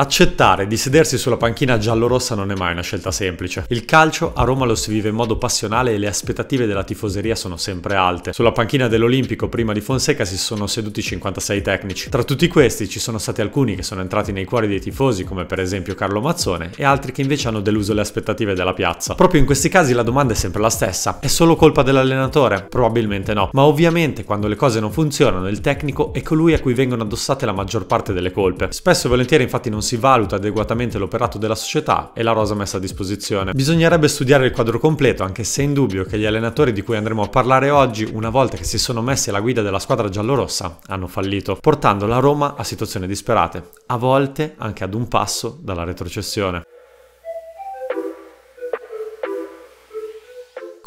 Accettare di sedersi sulla panchina giallorossa non è mai una scelta semplice. Il calcio a Roma lo si vive in modo passionale e le aspettative della tifoseria sono sempre alte. Sulla panchina dell'Olimpico prima di Fonseca si sono seduti 56 tecnici. Tra tutti questi ci sono stati alcuni che sono entrati nei cuori dei tifosi, come per esempio Carlo Mazzone, e altri che invece hanno deluso le aspettative della piazza. Proprio in questi casi la domanda è sempre la stessa. È solo colpa dell'allenatore? Probabilmente no. Ma ovviamente quando le cose non funzionano il tecnico è colui a cui vengono addossate la maggior parte delle colpe. Spesso e volentieri infatti non si valuta adeguatamente l'operato della società e la rosa messa a disposizione. Bisognerebbe studiare il quadro completo, anche se è indubbio che gli allenatori di cui andremo a parlare oggi, una volta che si sono messi alla guida della squadra giallorossa, hanno fallito, portando la Roma a situazioni disperate, a volte anche ad un passo dalla retrocessione.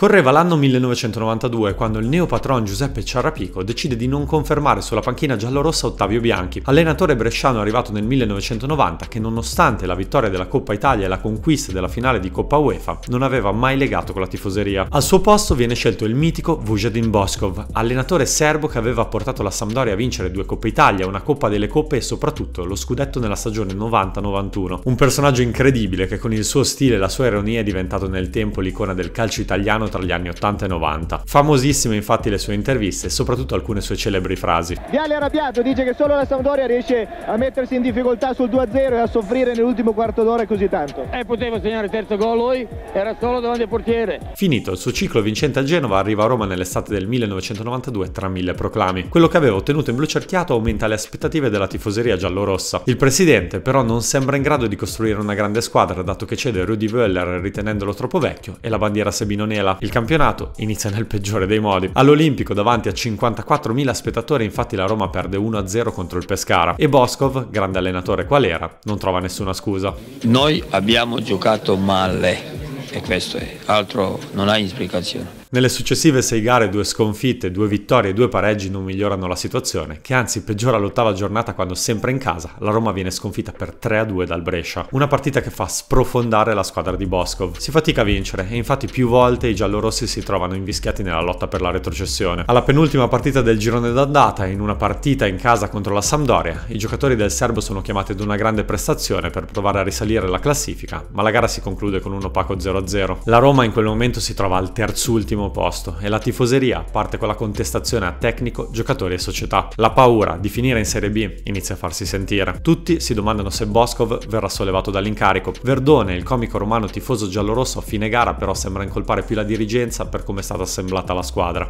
Correva l'anno 1992 quando il neopatron Giuseppe Ciarrapico decide di non confermare sulla panchina giallorossa Ottavio Bianchi, allenatore bresciano arrivato nel 1990 che nonostante la vittoria della Coppa Italia e la conquista della finale di Coppa UEFA non aveva mai legato con la tifoseria. Al suo posto viene scelto il mitico Vujadin Boskov, allenatore serbo che aveva portato la Sampdoria a vincere due Coppe Italia, una Coppa delle Coppe e soprattutto lo scudetto nella stagione 90-91. Un personaggio incredibile che con il suo stile e la sua ironia è diventato nel tempo l'icona del calcio italiano tra gli anni 80 e 90. Famosissime infatti le sue interviste e soprattutto alcune sue celebri frasi. Viale arrabbiato dice che solo la Sampdoria riesce a mettersi in difficoltà sul 2-0 e a soffrire nell'ultimo quarto d'ora così tanto. E eh, poteva segnare il terzo gol lui, era solo davanti al portiere. Finito il suo ciclo vincente a Genova, arriva a Roma nell'estate del 1992 tra mille proclami. Quello che aveva ottenuto in blu cerchiato aumenta le aspettative della tifoseria giallorossa. Il presidente però non sembra in grado di costruire una grande squadra dato che cede Rudy Völler ritenendolo troppo vecchio e la bandiera Sabino Nela. Il campionato inizia nel peggiore dei modi. All'Olimpico davanti a 54.000 spettatori infatti la Roma perde 1-0 contro il Pescara e Boscov, grande allenatore qual era, non trova nessuna scusa. Noi abbiamo giocato male e questo è, altro non ha esplicazione. Nelle successive sei gare, due sconfitte, due vittorie e due pareggi non migliorano la situazione, che anzi peggiora l'ottava giornata quando sempre in casa la Roma viene sconfitta per 3-2 dal Brescia. Una partita che fa sprofondare la squadra di Boscov. Si fatica a vincere e infatti più volte i giallorossi si trovano invischiati nella lotta per la retrocessione. Alla penultima partita del girone d'andata, in una partita in casa contro la Sampdoria, i giocatori del serbo sono chiamati ad una grande prestazione per provare a risalire la classifica, ma la gara si conclude con un opaco 0-0. La Roma in quel momento si trova al terzultimo all'ultimo posto e la tifoseria parte con la contestazione a tecnico, giocatori e società. La paura di finire in Serie B inizia a farsi sentire. Tutti si domandano se Boscov verrà sollevato dall'incarico. Verdone, il comico romano tifoso giallorosso, a fine gara però sembra incolpare più la dirigenza per come è stata assemblata la squadra.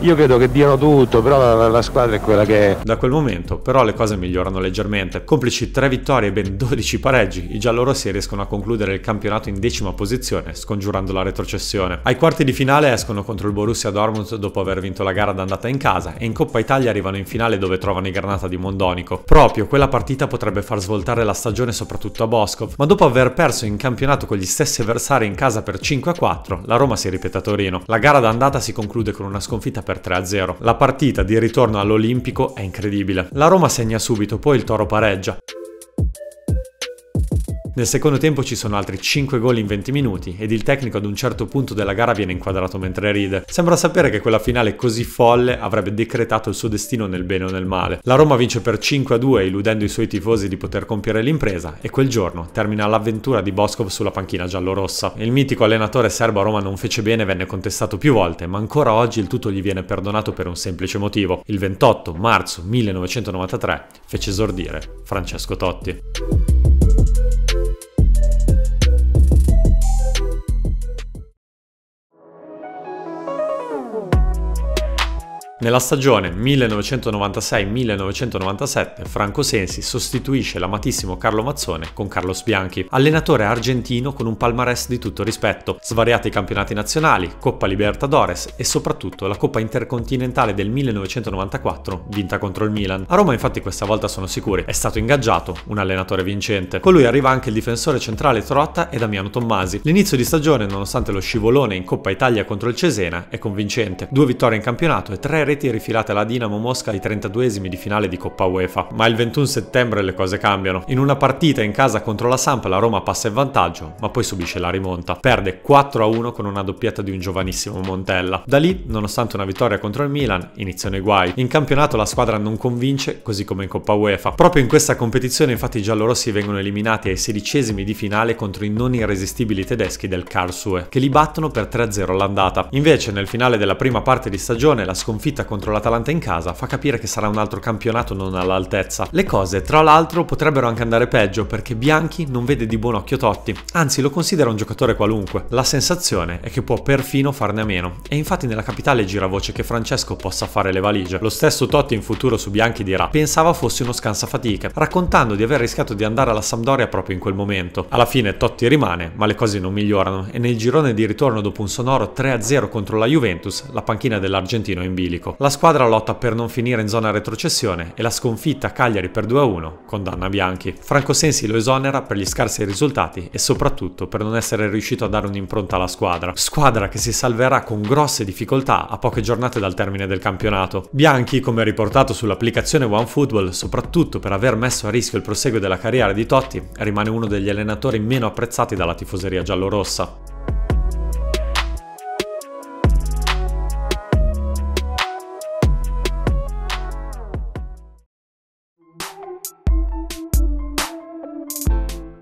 Io credo che diano tutto, però la squadra è quella che è. Da quel momento però le cose migliorano leggermente. Complici 3 vittorie e ben 12 pareggi, i giallorossi riescono a concludere il campionato in decima posizione, scongiurando la retrocessione. Ai quarti di finale escono contro il Borussia Dortmund dopo aver vinto la gara d'andata in casa e in Coppa Italia arrivano in finale dove trovano i Granata di Mondonico. Proprio quella partita potrebbe far svoltare la stagione soprattutto a Boscov, ma dopo aver perso in campionato con gli stessi avversari in casa per 5-4, la Roma si ripete a Torino. La gara d'andata si conclude con una sconfitta per 3-0. La partita di ritorno all'Olimpico è incredibile. La Roma segna subito, poi il Toro pareggia. Nel secondo tempo ci sono altri 5 gol in 20 minuti ed il tecnico ad un certo punto della gara viene inquadrato mentre ride. Sembra sapere che quella finale così folle avrebbe decretato il suo destino nel bene o nel male. La Roma vince per 5 2 illudendo i suoi tifosi di poter compiere l'impresa e quel giorno termina l'avventura di Boscov sulla panchina giallorossa. Il mitico allenatore serbo a Roma non fece bene, venne contestato più volte, ma ancora oggi il tutto gli viene perdonato per un semplice motivo. Il 28 marzo 1993 fece esordire Francesco Totti. Nella stagione 1996-1997 Franco Sensi sostituisce l'amatissimo Carlo Mazzone con Carlos Bianchi, allenatore argentino con un palmarès di tutto rispetto, svariati campionati nazionali, Coppa Libertadores e soprattutto la Coppa Intercontinentale del 1994 vinta contro il Milan. A Roma infatti questa volta sono sicuri, è stato ingaggiato un allenatore vincente. Con lui arriva anche il difensore centrale Trotta e Damiano Tommasi. L'inizio di stagione, nonostante lo scivolone in Coppa Italia contro il Cesena, è convincente. Due vittorie in campionato e tre reti rifilate alla Dinamo Mosca ai 32esimi di finale di Coppa UEFA. Ma il 21 settembre le cose cambiano. In una partita in casa contro la Samp la Roma passa in vantaggio, ma poi subisce la rimonta. Perde 4-1 con una doppietta di un giovanissimo Montella. Da lì, nonostante una vittoria contro il Milan, iniziano i guai. In campionato la squadra non convince, così come in Coppa UEFA. Proprio in questa competizione infatti i giallorossi vengono eliminati ai 16esimi di finale contro i non irresistibili tedeschi del Karlsruhe, che li battono per 3-0 l'andata. Invece nel finale della prima parte di stagione la sconfitta sconfitta contro l'Atalanta in casa fa capire che sarà un altro campionato non all'altezza. Le cose, tra l'altro, potrebbero anche andare peggio perché Bianchi non vede di buon occhio Totti, anzi lo considera un giocatore qualunque. La sensazione è che può perfino farne a meno e infatti nella capitale gira voce che Francesco possa fare le valigie. Lo stesso Totti in futuro su Bianchi dirà pensava fosse uno scansafatiche, raccontando di aver rischiato di andare alla Sampdoria proprio in quel momento. Alla fine Totti rimane, ma le cose non migliorano e nel girone di ritorno dopo un sonoro 3-0 contro la Juventus, la panchina dell'argentino è in bilico. Zanico. Ecco, la squadra lotta per non finire in zona retrocessione e la sconfitta a Cagliari per 2-1 condanna Bianchi. Franco Sensi lo esonera per gli scarsi risultati e soprattutto per non essere riuscito a dare un'impronta alla squadra. Squadra che si salverà con grosse difficoltà a poche giornate dal termine del campionato. Bianchi, come riportato sull'applicazione OneFootball, soprattutto per aver messo a rischio il proseguo della carriera di Totti, rimane uno degli allenatori meno apprezzati dalla tifoseria giallorossa.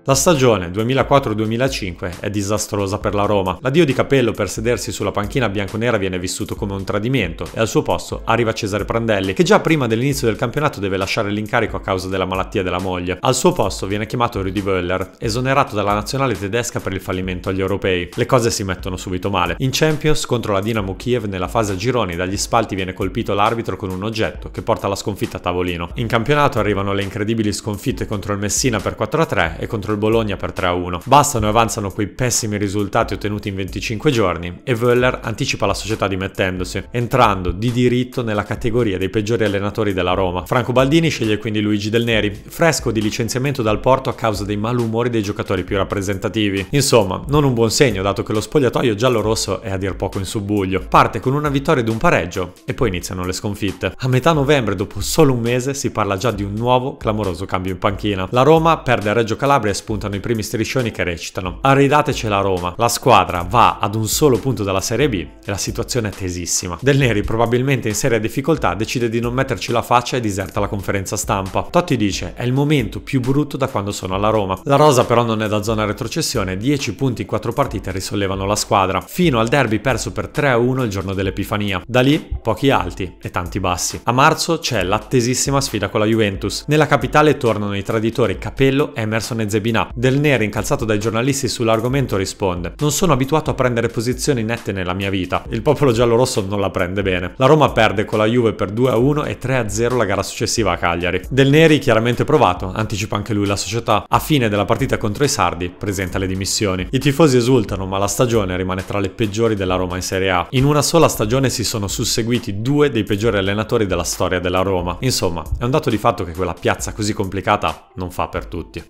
La stagione 2004-2005 è disastrosa per la Roma. L'addio di Capello per sedersi sulla panchina bianconera viene vissuto come un tradimento e al suo posto arriva Cesare Prandelli, che già prima dell'inizio del campionato deve lasciare l'incarico a causa della malattia della moglie. Al suo posto viene chiamato Rudy Wöller, esonerato dalla nazionale tedesca per il fallimento agli europei. Le cose si mettono subito male. In Champions contro la Dinamo Kiev nella fase a gironi dagli spalti viene colpito l'arbitro con un oggetto che porta alla sconfitta a tavolino. In campionato arrivano le incredibili sconfitte contro il Messina per 4-3 e contro il il Bologna per 3-1. Bastano e avanzano quei pessimi risultati ottenuti in 25 giorni e Völler anticipa la società dimettendosi, entrando di diritto nella categoria dei peggiori allenatori della Roma. Franco Baldini sceglie quindi Luigi Del Neri, fresco di licenziamento dal Porto a causa dei malumori dei giocatori più rappresentativi. Insomma, non un buon segno dato che lo spogliatoio giallo-rosso è a dir poco in subbuglio. Parte con una vittoria ed un pareggio e poi iniziano le sconfitte. A metà novembre, dopo solo un mese, si parla già di un nuovo clamoroso cambio in panchina. La Roma perde a Reggio Calabria e spuntano i primi striscioni che recitano Arridatecela Roma, la squadra va ad un solo punto dalla Serie B e la situazione è tesissima. Del Neri probabilmente in seria difficoltà decide di non metterci la faccia e diserta la conferenza stampa. Totti dice è il momento più brutto da quando sono alla Roma. La rosa però non è da zona retrocessione, 10 punti in 4 partite risollevano la squadra, fino al derby perso per 3-1 il giorno dell'Epifania. Da lì pochi alti e tanti bassi. A marzo c'è l'attesissima sfida con la Juventus. Nella capitale tornano i traditori Capello, Emerson e Zebini Binà. Del Neri, incalzato dai giornalisti sull'argomento, risponde «Non sono abituato a prendere posizioni nette nella mia vita. Il popolo giallorosso non la prende bene. La Roma perde con la Juve per 2-1 e 3-0 la gara successiva a Cagliari. Del Neri, chiaramente provato, anticipa anche lui la società. A fine della partita contro i Sardi, presenta le dimissioni. I tifosi esultano, ma la stagione rimane tra le peggiori della Roma in Serie A. In una sola stagione si sono susseguiti due dei peggiori allenatori della storia della Roma. Insomma, è un dato di fatto che quella piazza così complicata non fa per tutti.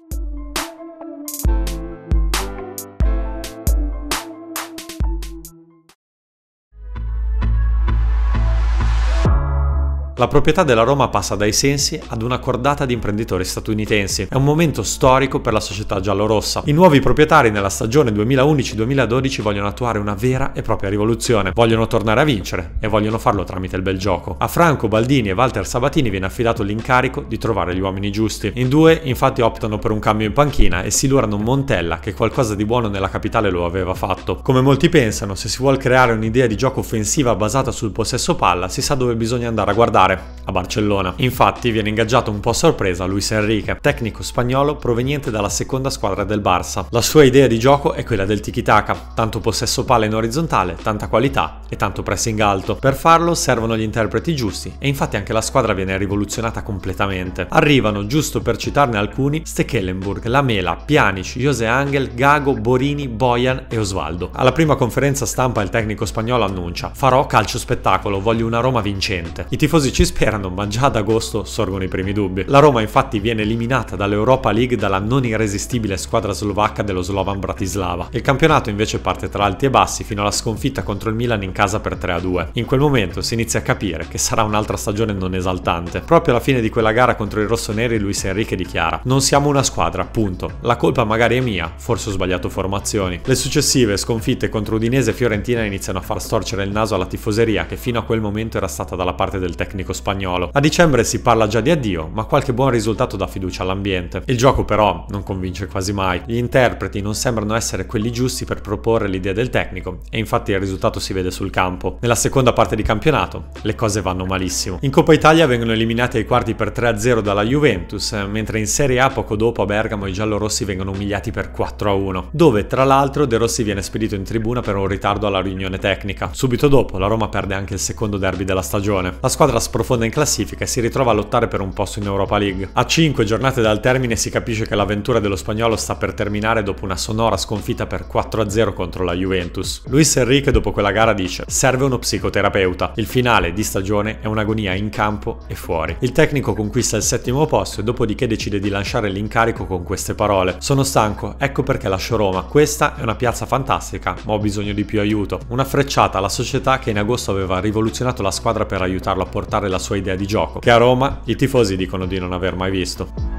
La proprietà della Roma passa dai sensi ad una cordata di imprenditori statunitensi. È un momento storico per la società giallorossa. I nuovi proprietari nella stagione 2011-2012 vogliono attuare una vera e propria rivoluzione. Vogliono tornare a vincere e vogliono farlo tramite il bel gioco. A Franco Baldini e Walter Sabatini viene affidato l'incarico di trovare gli uomini giusti. In due infatti optano per un cambio in panchina e si silurano Montella che qualcosa di buono nella capitale lo aveva fatto. Come molti pensano, se si vuole creare un'idea di gioco offensiva basata sul possesso palla, si sa dove bisogna andare a guardare titolare a Barcellona. Infatti viene ingaggiato un po' a sorpresa Luis Enrique, tecnico spagnolo proveniente dalla seconda squadra del Barça. La sua idea di gioco è quella del tiki-taka, tanto possesso palla in orizzontale, tanta qualità e tanto pressing alto. Per farlo servono gli interpreti giusti e infatti anche la squadra viene rivoluzionata completamente. Arrivano, giusto per citarne alcuni, Stekelenburg, Lamela, Pjanic, Jose Angel, Gago, Borini, Bojan e Osvaldo. Alla prima conferenza stampa il tecnico spagnolo annuncia «Farò calcio spettacolo, voglio una Roma vincente». I tifosi ci sperano, ma già ad agosto sorgono i primi dubbi. La Roma infatti viene eliminata dall'Europa League dalla non irresistibile squadra slovacca dello Slovan Bratislava. Il campionato invece parte tra alti e bassi fino alla sconfitta contro il Milan in casa per 3-2. In quel momento si inizia a capire che sarà un'altra stagione non esaltante. Proprio alla fine di quella gara contro i rossoneri Luis Enrique dichiara «Non siamo una squadra, punto. La colpa magari è mia, forse ho sbagliato formazioni». Le successive sconfitte contro Udinese e Fiorentina iniziano a far storcere il naso alla tifoseria che fino a quel momento era stata dalla parte del tecnico tecnico spagnolo. A dicembre si parla già di addio, ma qualche buon risultato dà fiducia all'ambiente. Il gioco però non convince quasi mai. Gli interpreti non sembrano essere quelli giusti per proporre l'idea del tecnico e infatti il risultato si vede sul campo. Nella seconda parte di campionato le cose vanno malissimo. In Coppa Italia vengono eliminati ai quarti per 3-0 dalla Juventus, mentre in Serie A poco dopo a Bergamo i giallorossi vengono umiliati per 4-1, dove tra l'altro De Rossi viene spedito in tribuna per un ritardo alla riunione tecnica. Subito dopo la Roma perde anche il secondo derby della stagione. La squadra sprofondata sprofonda in classifica e si ritrova a lottare per un posto in Europa League. A 5 giornate dal termine si capisce che l'avventura dello spagnolo sta per terminare dopo una sonora sconfitta per 4-0 contro la Juventus. Luis Enrique dopo quella gara dice serve uno psicoterapeuta, il finale di stagione è un'agonia in campo e fuori. Il tecnico conquista il settimo posto e dopodiché decide di lanciare l'incarico con queste parole. Sono stanco, ecco perché lascio Roma, questa è una piazza fantastica ma ho bisogno di più aiuto. Una frecciata alla società che in agosto aveva rivoluzionato la squadra per aiutarlo a portare proporre la sua idea di gioco, che a Roma i tifosi dicono di non aver mai visto.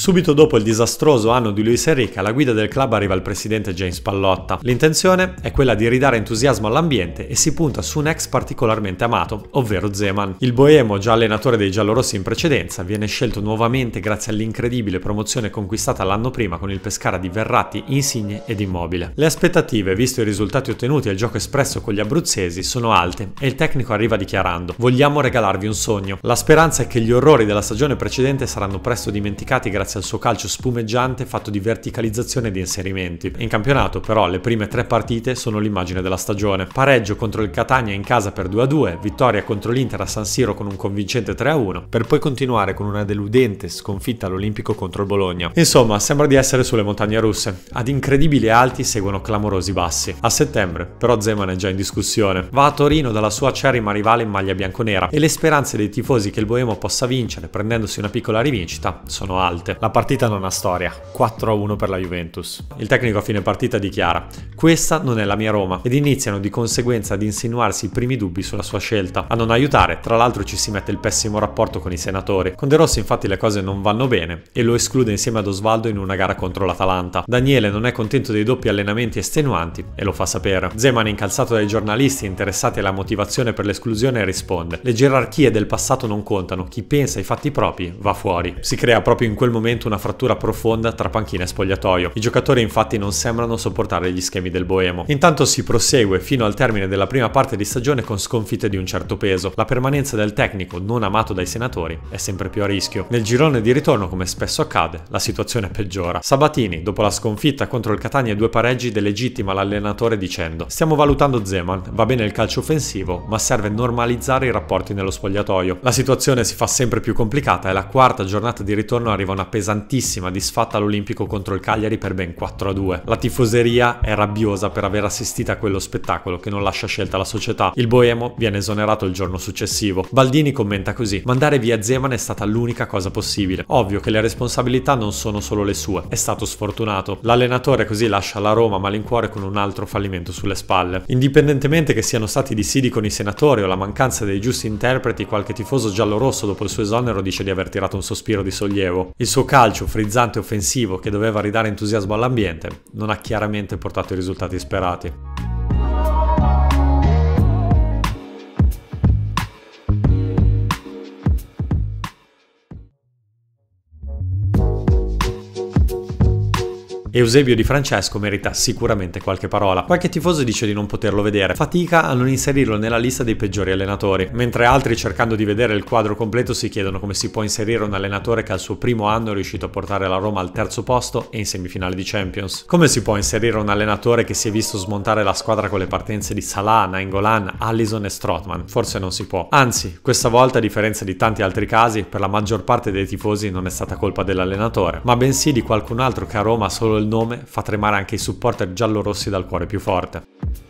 Subito dopo il disastroso anno di Luis Enrique alla guida del club arriva il presidente James Pallotta. L'intenzione è quella di ridare entusiasmo all'ambiente e si punta su un ex particolarmente amato, ovvero Zeman. Il boemo, già allenatore dei giallorossi in precedenza, viene scelto nuovamente grazie all'incredibile promozione conquistata l'anno prima con il Pescara di Verratti, Insigne ed Immobile. Le aspettative, visto i risultati ottenuti e il gioco espresso con gli abruzzesi, sono alte e il tecnico arriva dichiarando «Vogliamo regalarvi un sogno. La speranza è che gli orrori della stagione precedente saranno presto dimenticati grazie apprezza il suo calcio spumeggiante fatto di verticalizzazione e di inserimenti. In campionato però le prime tre partite sono l'immagine della stagione. Pareggio contro il Catania in casa per 2-2, vittoria contro l'Inter a San Siro con un convincente 3-1, per poi continuare con una deludente sconfitta all'Olimpico contro il Bologna. Insomma, sembra di essere sulle montagne russe. Ad incredibili alti seguono clamorosi bassi. A settembre, però Zeman è già in discussione. Va a Torino dalla sua acerrima rivale in maglia bianconera e le speranze dei tifosi che il Boemo possa vincere prendendosi una piccola rivincita sono alte. La partita non ha storia, 4-1 per la Juventus. Il tecnico a fine partita dichiara «Questa non è la mia Roma» ed iniziano di conseguenza ad insinuarsi i primi dubbi sulla sua scelta. A non aiutare, tra l'altro, ci si mette il pessimo rapporto con i senatori. Con De Rossi infatti le cose non vanno bene e lo esclude insieme ad Osvaldo in una gara contro l'Atalanta. Daniele non è contento dei doppi allenamenti estenuanti e lo fa sapere. Zeman incalzato dai giornalisti interessati alla motivazione per l'esclusione risponde «Le gerarchie del passato non contano, chi pensa ai fatti propri va fuori». Si crea proprio in quel momento momento una frattura profonda tra panchina e spogliatoio. I giocatori infatti non sembrano sopportare gli schemi del Boemo. Intanto si prosegue fino al termine della prima parte di stagione con sconfitte di un certo peso. La permanenza del tecnico, non amato dai senatori, è sempre più a rischio. Nel girone di ritorno, come spesso accade, la situazione peggiora. Sabatini, dopo la sconfitta contro il Catania e due pareggi, delegittima l'allenatore dicendo «Stiamo valutando Zeman, va bene il calcio offensivo, ma serve normalizzare i rapporti nello spogliatoio». La situazione si fa sempre più complicata e la quarta giornata di ritorno arriva una pesante pesantissima disfatta all'Olimpico contro il Cagliari per ben 4-2. La tifoseria è rabbiosa per aver assistito a quello spettacolo che non lascia scelta la società. Il Boemo viene esonerato il giorno successivo. Baldini commenta così: "Mandare via Zeman è stata l'unica cosa possibile. Ovvio che le responsabilità non sono solo le sue, è stato sfortunato. L'allenatore così lascia la Roma malincuore con un altro fallimento sulle spalle. Indipendentemente che siano stati dissidi con i senatori o la mancanza dei giusti interpreti, qualche tifoso giallorosso dopo il suo esonero dice di aver tirato un sospiro di sollievo. Il suo calcio frizzante e offensivo che doveva ridare entusiasmo all'ambiente non ha chiaramente portato i risultati sperati. Eusebio Di Francesco merita sicuramente qualche parola. Qualche tifoso dice di non poterlo vedere, fatica a non inserirlo nella lista dei peggiori allenatori, mentre altri cercando di vedere il quadro completo si chiedono come si può inserire un allenatore che al suo primo anno è riuscito a portare la Roma al terzo posto e in semifinale di Champions. Come si può inserire un allenatore che si è visto smontare la squadra con le partenze di Salah, Nainggolan, Allison e Strotman? Forse non si può. Anzi, questa volta a differenza di tanti altri casi, per la maggior parte dei tifosi non è stata colpa dell'allenatore, ma bensì di qualcun altro che a Roma solo il nome fa tremare anche i supporter giallorossi dal cuore più forte.